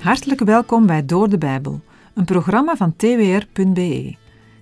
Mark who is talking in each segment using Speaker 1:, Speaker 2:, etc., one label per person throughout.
Speaker 1: Hartelijk welkom bij Door de Bijbel, een programma van twr.be.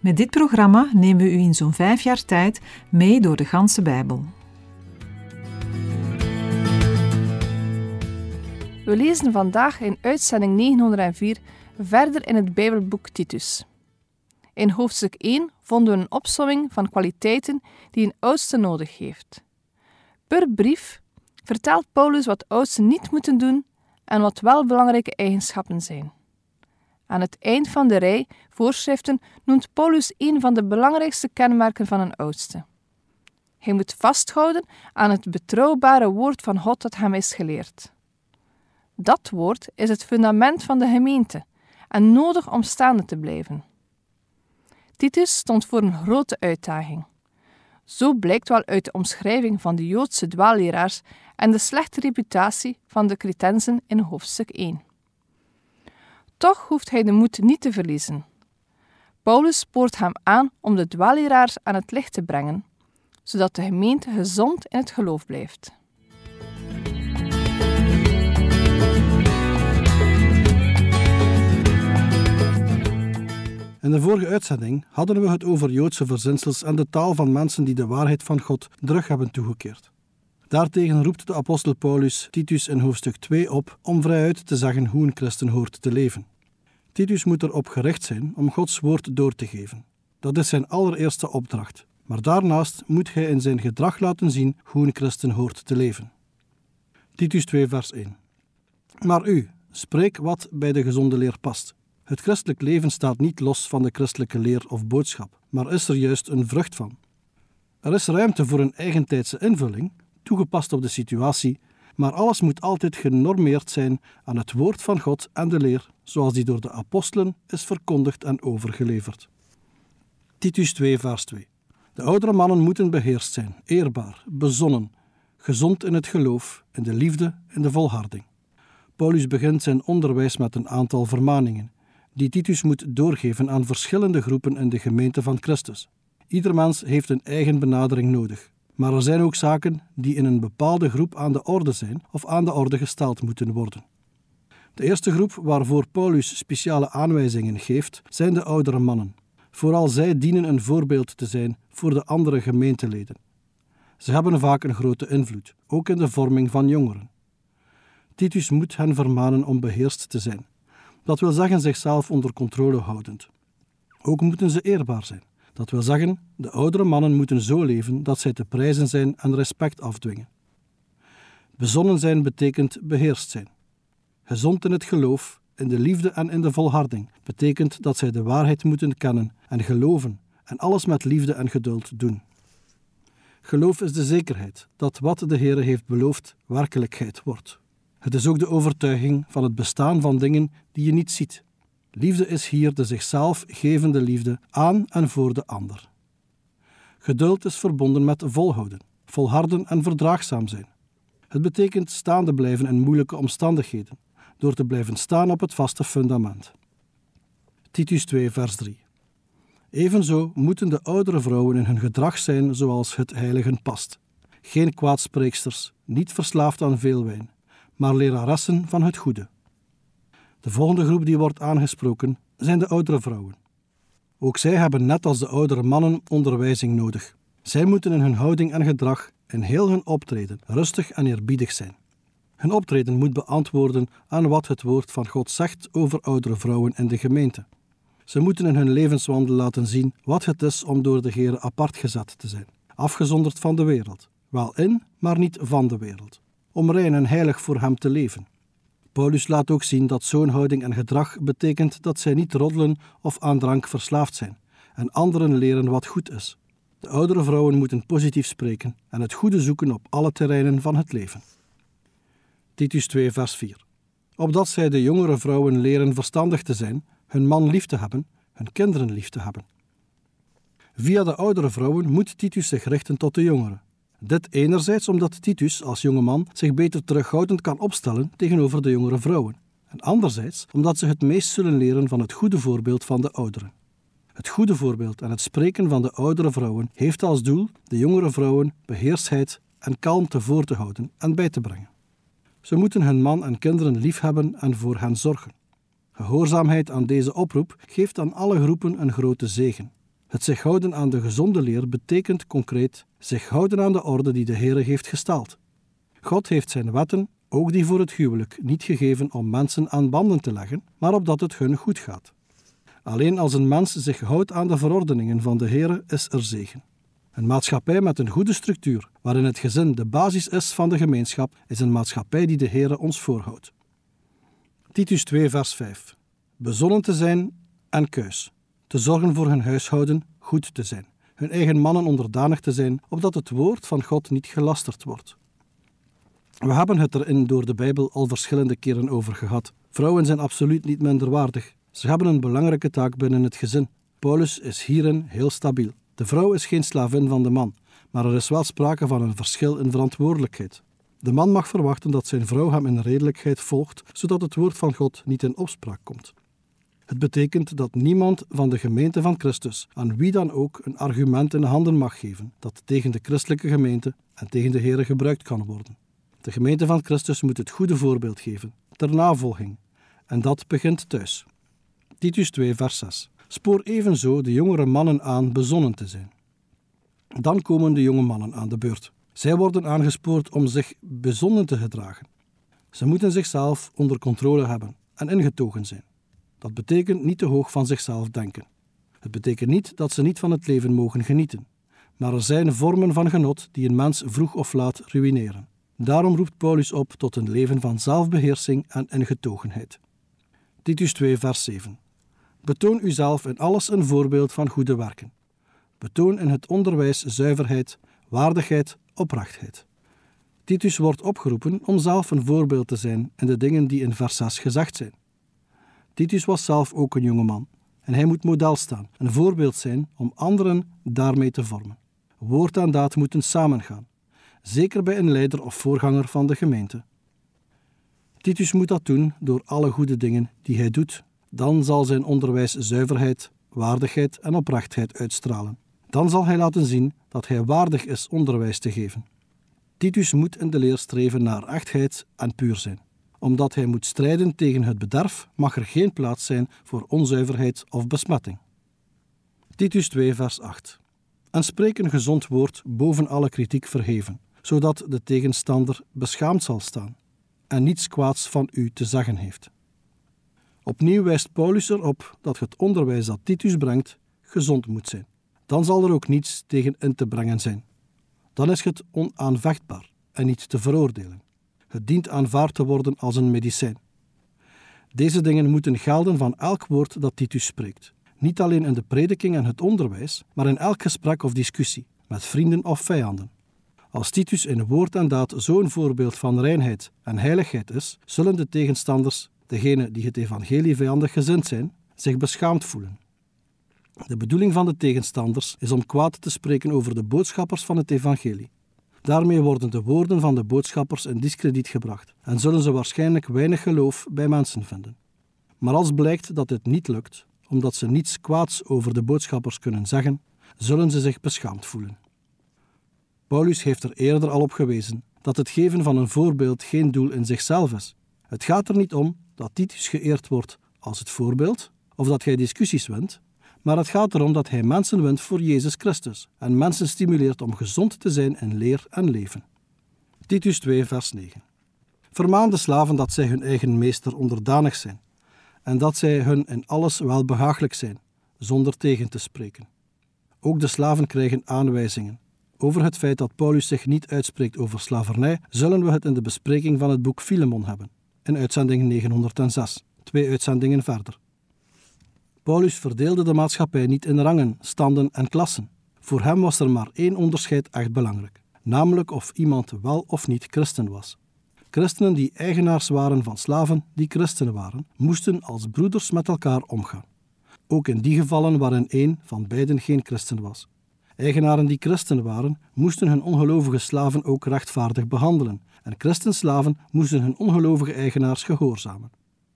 Speaker 1: Met dit programma nemen we u in zo'n vijf jaar tijd mee door de ganse Bijbel.
Speaker 2: We lezen vandaag in uitzending 904 verder in het Bijbelboek Titus. In hoofdstuk 1 vonden we een opsomming van kwaliteiten die een oudste nodig heeft. Per brief vertelt Paulus wat oudsten niet moeten doen en wat wel belangrijke eigenschappen zijn. Aan het eind van de rij voorschriften noemt Paulus een van de belangrijkste kenmerken van een oudste. Hij moet vasthouden aan het betrouwbare woord van God dat hem is geleerd. Dat woord is het fundament van de gemeente en nodig om staande te blijven. Titus stond voor een grote uitdaging. Zo blijkt wel uit de omschrijving van de Joodse dwaalleraars en de slechte reputatie van de Cretensen in hoofdstuk 1. Toch hoeft hij de moed niet te verliezen. Paulus spoort hem aan om de dwaalleraars aan het licht te brengen, zodat de gemeente gezond in het geloof blijft.
Speaker 3: In de vorige uitzending hadden we het over Joodse verzinsels en de taal van mensen die de waarheid van God terug hebben toegekeerd. Daartegen roept de apostel Paulus Titus in hoofdstuk 2 op om vrijuit te zeggen hoe een christen hoort te leven. Titus moet erop gericht zijn om Gods woord door te geven. Dat is zijn allereerste opdracht. Maar daarnaast moet hij in zijn gedrag laten zien hoe een christen hoort te leven. Titus 2, vers 1. Maar u, spreek wat bij de gezonde leer past. Het christelijk leven staat niet los van de christelijke leer of boodschap, maar is er juist een vrucht van. Er is ruimte voor een eigentijdse invulling, toegepast op de situatie, maar alles moet altijd genormeerd zijn aan het woord van God en de leer, zoals die door de apostelen is verkondigd en overgeleverd. Titus 2, vers 2. De oudere mannen moeten beheerst zijn, eerbaar, bezonnen, gezond in het geloof, in de liefde, in de volharding. Paulus begint zijn onderwijs met een aantal vermaningen die Titus moet doorgeven aan verschillende groepen in de gemeente van Christus. Iedermans heeft een eigen benadering nodig. Maar er zijn ook zaken die in een bepaalde groep aan de orde zijn of aan de orde gesteld moeten worden. De eerste groep waarvoor Paulus speciale aanwijzingen geeft, zijn de oudere mannen. Vooral zij dienen een voorbeeld te zijn voor de andere gemeenteleden. Ze hebben vaak een grote invloed, ook in de vorming van jongeren. Titus moet hen vermanen om beheerst te zijn, dat wil zeggen zichzelf onder controle houdend. Ook moeten ze eerbaar zijn. Dat wil zeggen, de oudere mannen moeten zo leven dat zij te prijzen zijn en respect afdwingen. Bezonnen zijn betekent beheerst zijn. Gezond in het geloof, in de liefde en in de volharding betekent dat zij de waarheid moeten kennen en geloven en alles met liefde en geduld doen. Geloof is de zekerheid dat wat de Heer heeft beloofd werkelijkheid wordt. Het is ook de overtuiging van het bestaan van dingen die je niet ziet. Liefde is hier de zichzelf gevende liefde aan en voor de ander. Geduld is verbonden met volhouden, volharden en verdraagzaam zijn. Het betekent staande blijven in moeilijke omstandigheden, door te blijven staan op het vaste fundament. Titus 2, vers 3. Evenzo moeten de oudere vrouwen in hun gedrag zijn zoals het heiligen past. Geen kwaadspreeksters, niet verslaafd aan veel wijn, maar leraressen van het goede. De volgende groep die wordt aangesproken zijn de oudere vrouwen. Ook zij hebben net als de oudere mannen onderwijzing nodig. Zij moeten in hun houding en gedrag en heel hun optreden rustig en eerbiedig zijn. Hun optreden moet beantwoorden aan wat het woord van God zegt over oudere vrouwen in de gemeente. Ze moeten in hun levenswandel laten zien wat het is om door de Heer apart gezet te zijn, afgezonderd van de wereld, wel in, maar niet van de wereld om rein en heilig voor Hem te leven. Paulus laat ook zien dat zo'n houding en gedrag betekent dat zij niet roddelen of aan drank verslaafd zijn en anderen leren wat goed is. De oudere vrouwen moeten positief spreken en het goede zoeken op alle terreinen van het leven. Titus 2, vers 4. Opdat zij de jongere vrouwen leren verstandig te zijn, hun man lief te hebben, hun kinderen lief te hebben. Via de oudere vrouwen moet Titus zich richten tot de jongeren, dit enerzijds omdat Titus als jonge man zich beter terughoudend kan opstellen tegenover de jongere vrouwen. En anderzijds omdat ze het meest zullen leren van het goede voorbeeld van de ouderen. Het goede voorbeeld en het spreken van de oudere vrouwen heeft als doel de jongere vrouwen beheersheid en kalmte voor te houden en bij te brengen. Ze moeten hun man en kinderen liefhebben en voor hen zorgen. Gehoorzaamheid aan deze oproep geeft aan alle groepen een grote zegen. Het zich houden aan de gezonde leer betekent concreet zich houden aan de orde die de Heere heeft gesteld. God heeft zijn wetten, ook die voor het huwelijk, niet gegeven om mensen aan banden te leggen, maar opdat het hun goed gaat. Alleen als een mens zich houdt aan de verordeningen van de Heere is er zegen. Een maatschappij met een goede structuur, waarin het gezin de basis is van de gemeenschap, is een maatschappij die de Heere ons voorhoudt. Titus 2, vers 5. Bezonnen te zijn en keus te zorgen voor hun huishouden goed te zijn, hun eigen mannen onderdanig te zijn, opdat het woord van God niet gelasterd wordt. We hebben het er in door de Bijbel al verschillende keren over gehad. Vrouwen zijn absoluut niet minderwaardig. Ze hebben een belangrijke taak binnen het gezin. Paulus is hierin heel stabiel. De vrouw is geen slavin van de man, maar er is wel sprake van een verschil in verantwoordelijkheid. De man mag verwachten dat zijn vrouw hem in redelijkheid volgt, zodat het woord van God niet in opspraak komt. Het betekent dat niemand van de gemeente van Christus aan wie dan ook een argument in handen mag geven dat tegen de christelijke gemeente en tegen de Here gebruikt kan worden. De gemeente van Christus moet het goede voorbeeld geven, ter navolging. En dat begint thuis. Titus 2, vers 6. Spoor evenzo de jongere mannen aan bezonnen te zijn. Dan komen de jonge mannen aan de beurt. Zij worden aangespoord om zich bezonnen te gedragen. Ze moeten zichzelf onder controle hebben en ingetogen zijn. Dat betekent niet te hoog van zichzelf denken. Het betekent niet dat ze niet van het leven mogen genieten. Maar er zijn vormen van genot die een mens vroeg of laat ruïneren. Daarom roept Paulus op tot een leven van zelfbeheersing en ingetogenheid. Titus 2, vers 7. Betoon uzelf in alles een voorbeeld van goede werken. Betoon in het onderwijs zuiverheid, waardigheid, oprechtheid. Titus wordt opgeroepen om zelf een voorbeeld te zijn in de dingen die in vers 6 gezegd zijn. Titus was zelf ook een jonge man en hij moet model staan, een voorbeeld zijn om anderen daarmee te vormen. Woord en daad moeten samengaan, zeker bij een leider of voorganger van de gemeente. Titus moet dat doen door alle goede dingen die hij doet. Dan zal zijn onderwijs zuiverheid, waardigheid en oprechtheid uitstralen. Dan zal hij laten zien dat hij waardig is onderwijs te geven. Titus moet in de leer streven naar echtheid en puur zijn omdat hij moet strijden tegen het bederf, mag er geen plaats zijn voor onzuiverheid of besmetting. Titus 2, vers 8. En spreek een gezond woord boven alle kritiek verheven, zodat de tegenstander beschaamd zal staan en niets kwaads van u te zeggen heeft. Opnieuw wijst Paulus erop dat het onderwijs dat Titus brengt gezond moet zijn. Dan zal er ook niets tegen in te brengen zijn. Dan is het onaanvechtbaar en niet te veroordelen. Het dient aanvaard te worden als een medicijn. Deze dingen moeten gelden van elk woord dat Titus spreekt. Niet alleen in de prediking en het onderwijs, maar in elk gesprek of discussie, met vrienden of vijanden. Als Titus in woord en daad zo'n voorbeeld van reinheid en heiligheid is, zullen de tegenstanders, degenen die het evangelie vijandig gezind zijn, zich beschaamd voelen. De bedoeling van de tegenstanders is om kwaad te spreken over de boodschappers van het evangelie. Daarmee worden de woorden van de boodschappers in discrediet gebracht en zullen ze waarschijnlijk weinig geloof bij mensen vinden. Maar als blijkt dat dit niet lukt, omdat ze niets kwaads over de boodschappers kunnen zeggen, zullen ze zich beschaamd voelen. Paulus heeft er eerder al op gewezen dat het geven van een voorbeeld geen doel in zichzelf is. Het gaat er niet om dat Titus geëerd wordt als het voorbeeld of dat gij discussies wint, maar het gaat erom dat hij mensen wint voor Jezus Christus en mensen stimuleert om gezond te zijn in leer en leven. Titus 2, vers 9. Vermaan de slaven dat zij hun eigen meester onderdanig zijn en dat zij hun in alles welbehaaglijk zijn, zonder tegen te spreken. Ook de slaven krijgen aanwijzingen. Over het feit dat Paulus zich niet uitspreekt over slavernij, zullen we het in de bespreking van het boek Filemon hebben, in uitzending 906, twee uitzendingen verder. Paulus verdeelde de maatschappij niet in rangen, standen en klassen. Voor hem was er maar één onderscheid echt belangrijk, namelijk of iemand wel of niet christen was. Christenen die eigenaars waren van slaven die christen waren, moesten als broeders met elkaar omgaan. Ook in die gevallen waarin één van beiden geen christen was. Eigenaren die christen waren, moesten hun ongelovige slaven ook rechtvaardig behandelen, en christenslaven moesten hun ongelovige eigenaars gehoorzamen.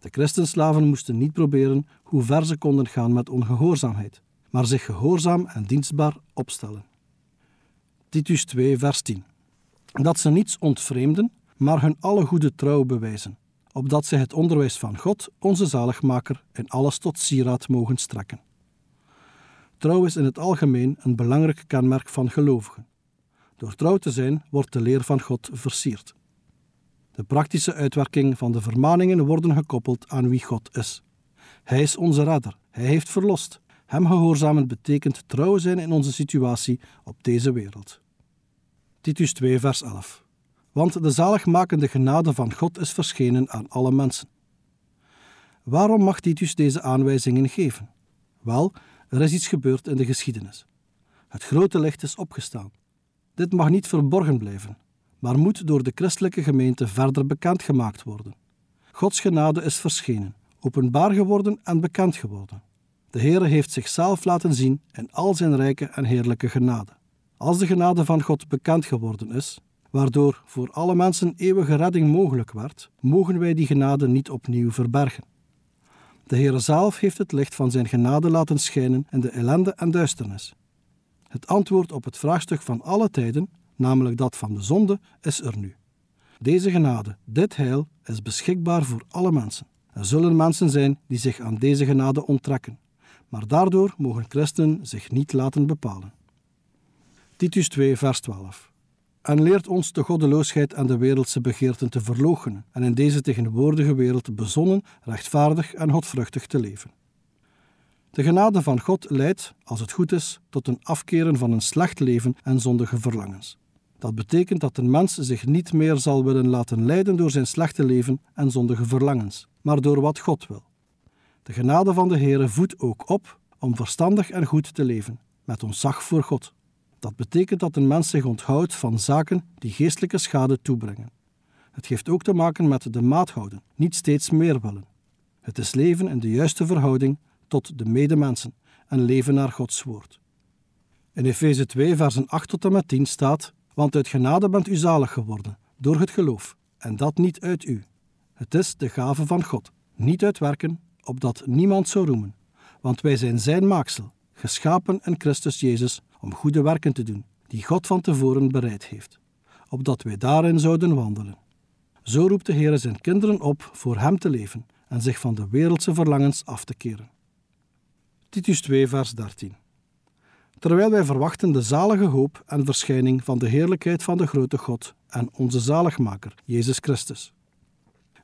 Speaker 3: De christenslaven moesten niet proberen hoe ver ze konden gaan met ongehoorzaamheid, maar zich gehoorzaam en dienstbaar opstellen. Titus 2, vers 10. Dat ze niets ontvreemden, maar hun alle goede trouw bewijzen, opdat ze het onderwijs van God, onze zaligmaker, in alles tot sieraad mogen strekken. Trouw is in het algemeen een belangrijk kenmerk van gelovigen. Door trouw te zijn wordt de leer van God versierd. De praktische uitwerking van de vermaningen worden gekoppeld aan wie God is. Hij is onze redder. Hij heeft verlost. Hem gehoorzamen betekent trouw zijn in onze situatie op deze wereld. Titus 2, vers 11. Want de zaligmakende genade van God is verschenen aan alle mensen. Waarom mag Titus deze aanwijzingen geven? Wel, er is iets gebeurd in de geschiedenis. Het grote licht is opgestaan. Dit mag niet verborgen blijven maar moet door de christelijke gemeente verder bekendgemaakt worden. Gods genade is verschenen, openbaar geworden en bekend geworden. De Heere heeft zichzelf laten zien in al zijn rijke en heerlijke genade. Als de genade van God bekend geworden is, waardoor voor alle mensen eeuwige redding mogelijk werd, mogen wij die genade niet opnieuw verbergen. De Heere zelf heeft het licht van zijn genade laten schijnen in de ellende en duisternis. Het antwoord op het vraagstuk van alle tijden namelijk dat van de zonde, is er nu. Deze genade, dit heil, is beschikbaar voor alle mensen. Er zullen mensen zijn die zich aan deze genade onttrekken, maar daardoor mogen christenen zich niet laten bepalen. Titus 2, vers 12. En leert ons de goddeloosheid en de wereldse begeerten te verloochenen en in deze tegenwoordige wereld bezonnen, rechtvaardig en godvruchtig te leven. De genade van God leidt, als het goed is, tot een afkeren van een slecht leven en zondige verlangens. Dat betekent dat een mens zich niet meer zal willen laten leiden door zijn slechte leven en zondige verlangens, maar door wat God wil. De genade van de Heere voedt ook op om verstandig en goed te leven, met ontzag voor God. Dat betekent dat een mens zich onthoudt van zaken die geestelijke schade toebrengen. Het heeft ook te maken met de maat houden, niet steeds meer willen. Het is leven in de juiste verhouding tot de medemensen en leven naar Gods woord. In Efeze 2, versen 8 tot en met 10 staat: want uit genade bent u zalig geworden, door het geloof, en dat niet uit u. Het is de gave van God, niet uit werken, opdat niemand zou roemen. Want wij zijn zijn maaksel, geschapen in Christus Jezus om goede werken te doen, die God van tevoren bereid heeft, opdat wij daarin zouden wandelen. Zo roept de Heer zijn kinderen op voor Hem te leven en zich van de wereldse verlangens af te keren. Titus 2, vers 13 terwijl wij verwachten de zalige hoop en verschijning van de heerlijkheid van de grote God en onze zaligmaker, Jezus Christus.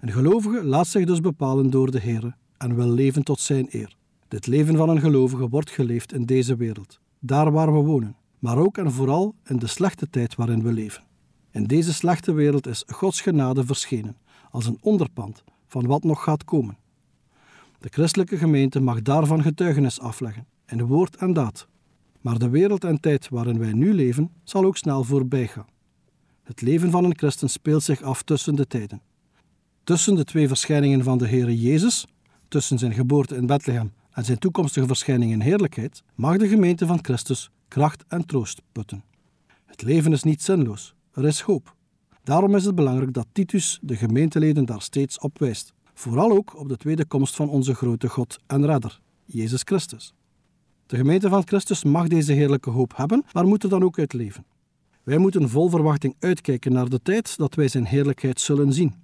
Speaker 3: Een gelovige laat zich dus bepalen door de Here en wil leven tot zijn eer. Dit leven van een gelovige wordt geleefd in deze wereld, daar waar we wonen, maar ook en vooral in de slechte tijd waarin we leven. In deze slechte wereld is Gods genade verschenen als een onderpand van wat nog gaat komen. De christelijke gemeente mag daarvan getuigenis afleggen, in woord en daad. Maar de wereld en tijd waarin wij nu leven zal ook snel voorbij gaan. Het leven van een christen speelt zich af tussen de tijden. Tussen de twee verschijningen van de Heere Jezus, tussen zijn geboorte in Bethlehem en zijn toekomstige verschijning in heerlijkheid, mag de gemeente van Christus kracht en troost putten. Het leven is niet zinloos, er is hoop. Daarom is het belangrijk dat Titus de gemeenteleden daar steeds op wijst, vooral ook op de tweede komst van onze grote God en Redder, Jezus Christus. De gemeente van Christus mag deze heerlijke hoop hebben, maar moet er dan ook uit leven. Wij moeten vol verwachting uitkijken naar de tijd dat wij zijn heerlijkheid zullen zien.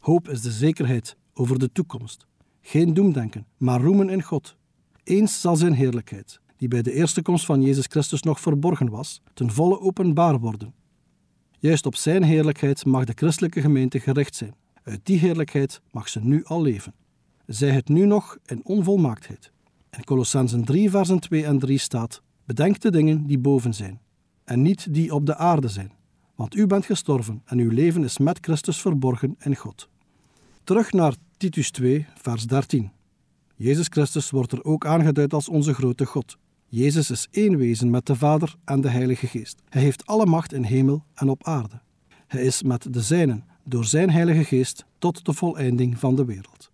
Speaker 3: Hoop is de zekerheid over de toekomst. Geen doemdenken, maar roemen in God. Eens zal zijn heerlijkheid, die bij de eerste komst van Jezus Christus nog verborgen was, ten volle openbaar worden. Juist op zijn heerlijkheid mag de christelijke gemeente gericht zijn. Uit die heerlijkheid mag ze nu al leven. Zij het nu nog in onvolmaaktheid. In Colossensen 3, versen 2 en 3 staat: Bedenk de dingen die boven zijn, en niet die op de aarde zijn, want u bent gestorven en uw leven is met Christus verborgen in God. Terug naar Titus 2, vers 13. Jezus Christus wordt er ook aangeduid als onze grote God. Jezus is één wezen met de Vader en de Heilige Geest. Hij heeft alle macht in hemel en op aarde. Hij is met de zijnen, door zijn Heilige Geest, tot de voleinding van de wereld.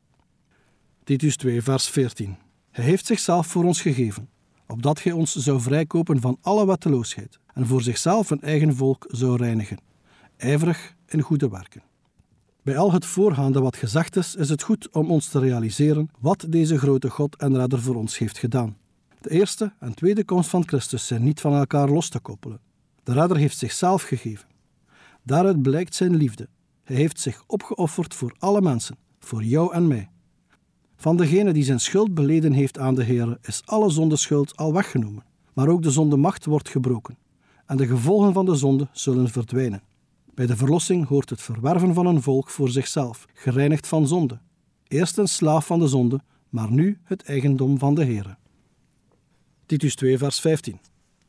Speaker 3: Titus 2, vers 14. Hij heeft zichzelf voor ons gegeven, opdat gij ons zou vrijkopen van alle wetteloosheid en voor zichzelf een eigen volk zou reinigen, ijverig in goede werken. Bij al het voorgaande wat gezegd is, is het goed om ons te realiseren wat deze grote God en Redder voor ons heeft gedaan. De eerste en tweede komst van Christus zijn niet van elkaar los te koppelen. De Redder heeft zichzelf gegeven. Daaruit blijkt zijn liefde. Hij heeft zich opgeofferd voor alle mensen, voor jou en mij. Van degene die zijn schuld beleden heeft aan de Heer, is alle zondeschuld al weggenomen. Maar ook de zondemacht wordt gebroken. En de gevolgen van de zonde zullen verdwijnen. Bij de verlossing hoort het verwerven van een volk voor zichzelf, gereinigd van zonde. Eerst een slaaf van de zonde, maar nu het eigendom van de Heer. Titus 2, vers 15.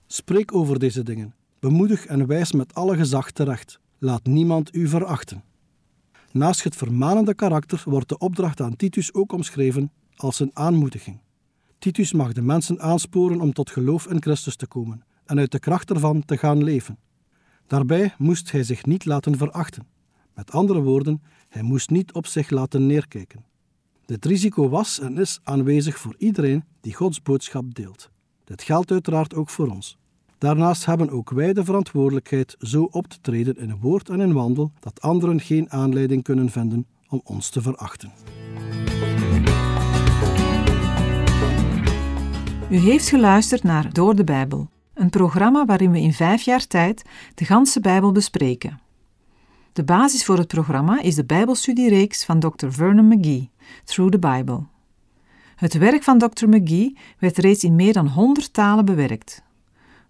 Speaker 3: Spreek over deze dingen. Bemoedig en wijs met alle gezag terecht. Laat niemand u verachten. Naast het vermanende karakter wordt de opdracht aan Titus ook omschreven als een aanmoediging. Titus mag de mensen aansporen om tot geloof in Christus te komen en uit de kracht ervan te gaan leven. Daarbij moest hij zich niet laten verachten. Met andere woorden, hij moest niet op zich laten neerkijken. Dit risico was en is aanwezig voor iedereen die Gods boodschap deelt. Dit geldt uiteraard ook voor ons. Daarnaast hebben ook wij de verantwoordelijkheid zo op te treden in woord en in wandel dat anderen geen aanleiding kunnen vinden om ons te verachten.
Speaker 1: U heeft geluisterd naar Door de Bijbel, een programma waarin we in vijf jaar tijd de ganse Bijbel bespreken. De basis voor het programma is de Bijbelstudiereeks van Dr. Vernon McGee, Through the Bible. Het werk van Dr. McGee werd reeds in meer dan 100 talen bewerkt.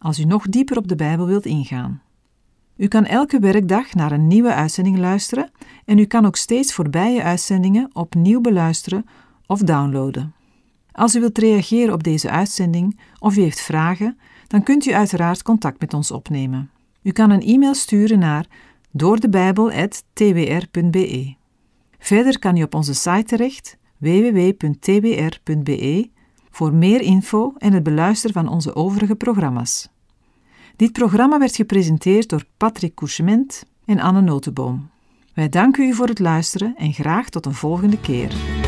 Speaker 1: als u nog dieper op de Bijbel wilt ingaan. U kan elke werkdag naar een nieuwe uitzending luisteren en u kan ook steeds voorbije uitzendingen opnieuw beluisteren of downloaden. Als u wilt reageren op deze uitzending of u heeft vragen, dan kunt u uiteraard contact met ons opnemen. U kan een e-mail sturen naar doordebijbel.twr.be. Verder kan u op onze site terecht www.tbr.be voor meer info en het beluisteren van onze overige programma's. Dit programma werd gepresenteerd door Patrick Couchement en Anne Notenboom. Wij danken u voor het luisteren en graag tot een volgende keer.